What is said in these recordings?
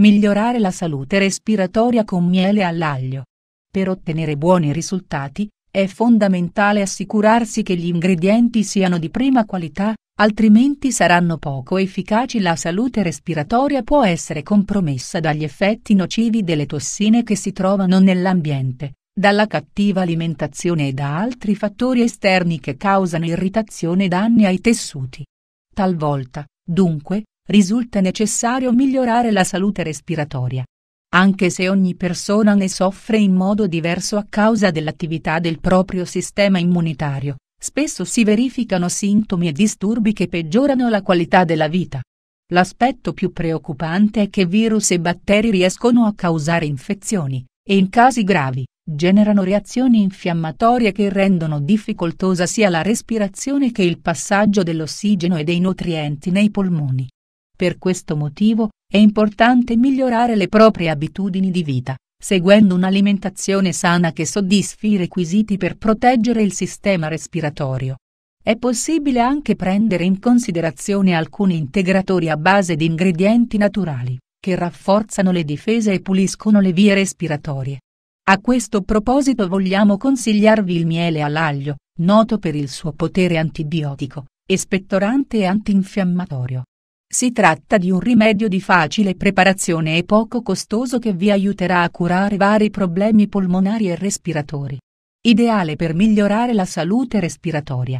Migliorare la salute respiratoria con miele all'aglio. Per ottenere buoni risultati, è fondamentale assicurarsi che gli ingredienti siano di prima qualità, altrimenti saranno poco efficaci. La salute respiratoria può essere compromessa dagli effetti nocivi delle tossine che si trovano nell'ambiente, dalla cattiva alimentazione e da altri fattori esterni che causano irritazione e danni ai tessuti. Talvolta, dunque, risulta necessario migliorare la salute respiratoria. Anche se ogni persona ne soffre in modo diverso a causa dell'attività del proprio sistema immunitario, spesso si verificano sintomi e disturbi che peggiorano la qualità della vita. L'aspetto più preoccupante è che virus e batteri riescono a causare infezioni, e in casi gravi, generano reazioni infiammatorie che rendono difficoltosa sia la respirazione che il passaggio dell'ossigeno e dei nutrienti nei polmoni. Per questo motivo è importante migliorare le proprie abitudini di vita, seguendo un'alimentazione sana che soddisfi i requisiti per proteggere il sistema respiratorio. È possibile anche prendere in considerazione alcuni integratori a base di ingredienti naturali, che rafforzano le difese e puliscono le vie respiratorie. A questo proposito vogliamo consigliarvi il miele all'aglio, noto per il suo potere antibiotico, espettorante e antinfiammatorio. Si tratta di un rimedio di facile preparazione e poco costoso che vi aiuterà a curare vari problemi polmonari e respiratori. Ideale per migliorare la salute respiratoria.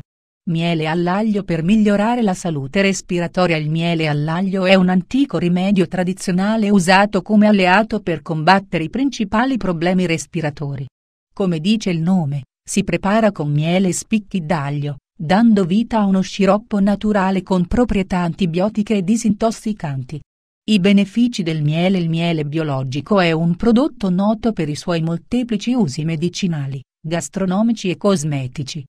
Miele all'aglio per migliorare la salute respiratoria Il miele all'aglio è un antico rimedio tradizionale usato come alleato per combattere i principali problemi respiratori. Come dice il nome, si prepara con miele e spicchi d'aglio, dando vita a uno sciroppo naturale con proprietà antibiotiche e disintossicanti. I benefici del miele Il miele biologico è un prodotto noto per i suoi molteplici usi medicinali, gastronomici e cosmetici.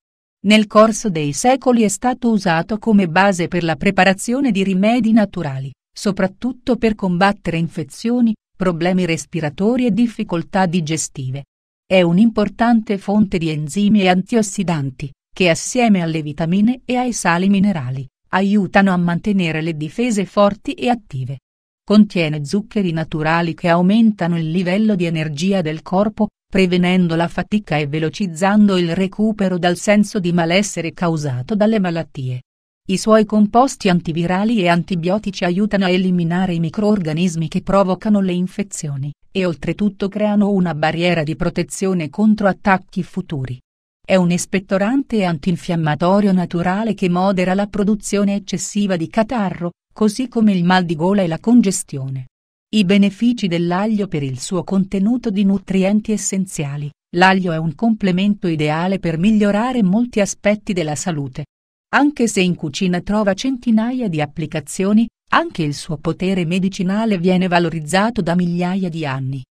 Nel corso dei secoli è stato usato come base per la preparazione di rimedi naturali, soprattutto per combattere infezioni, problemi respiratori e difficoltà digestive. È un'importante fonte di enzimi e antiossidanti, che assieme alle vitamine e ai sali minerali aiutano a mantenere le difese forti e attive. Contiene zuccheri naturali che aumentano il livello di energia del corpo, prevenendo la fatica e velocizzando il recupero dal senso di malessere causato dalle malattie. I suoi composti antivirali e antibiotici aiutano a eliminare i microorganismi che provocano le infezioni e oltretutto creano una barriera di protezione contro attacchi futuri è un espettorante antinfiammatorio naturale che modera la produzione eccessiva di catarro, così come il mal di gola e la congestione. I benefici dell'aglio per il suo contenuto di nutrienti essenziali. L'aglio è un complemento ideale per migliorare molti aspetti della salute. Anche se in cucina trova centinaia di applicazioni, anche il suo potere medicinale viene valorizzato da migliaia di anni.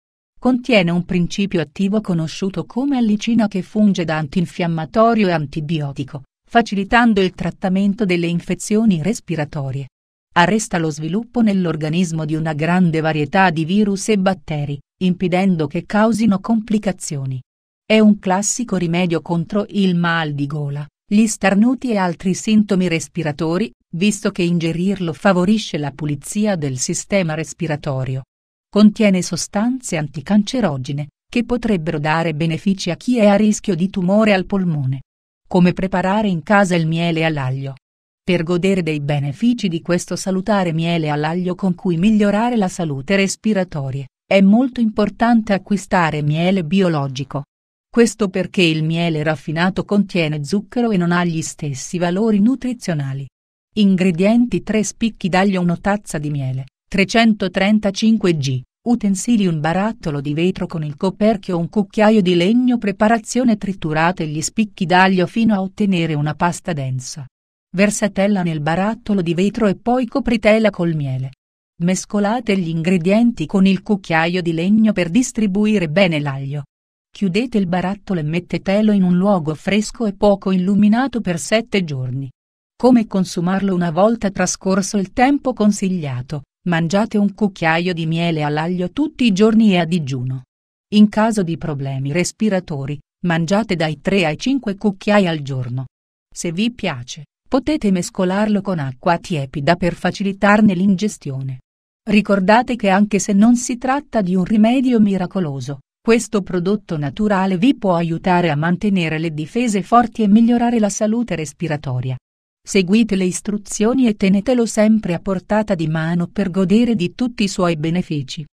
Contiene un principio attivo conosciuto come allicina che funge da antinfiammatorio e antibiotico, facilitando il trattamento delle infezioni respiratorie. Arresta lo sviluppo nell'organismo di una grande varietà di virus e batteri, impedendo che causino complicazioni. È un classico rimedio contro il mal di gola, gli starnuti e altri sintomi respiratori, visto che ingerirlo favorisce la pulizia del sistema respiratorio. Contiene sostanze anticancerogene che potrebbero dare benefici a chi è a rischio di tumore al polmone. Come preparare in casa il miele all'aglio. Per godere dei benefici di questo salutare miele all'aglio con cui migliorare la salute respiratoria, è molto importante acquistare miele biologico. Questo perché il miele raffinato contiene zucchero e non ha gli stessi valori nutrizionali. Ingredienti 3 spicchi d'aglio 1 tazza di miele, 335G, utensili un barattolo di vetro con il coperchio un cucchiaio di legno preparazione triturate gli spicchi d'aglio fino a ottenere una pasta densa. Versatella nel barattolo di vetro e poi copritela col miele. Mescolate gli ingredienti con il cucchiaio di legno per distribuire bene l'aglio. Chiudete il barattolo e mettetelo in un luogo fresco e poco illuminato per 7 giorni. Come consumarlo una volta trascorso il tempo consigliato? Mangiate un cucchiaio di miele all'aglio tutti i giorni e a digiuno. In caso di problemi respiratori, mangiate dai 3 ai 5 cucchiai al giorno. Se vi piace, potete mescolarlo con acqua tiepida per facilitarne l'ingestione. Ricordate che anche se non si tratta di un rimedio miracoloso, questo prodotto naturale vi può aiutare a mantenere le difese forti e migliorare la salute respiratoria. Seguite le istruzioni e tenetelo sempre a portata di mano per godere di tutti i suoi benefici.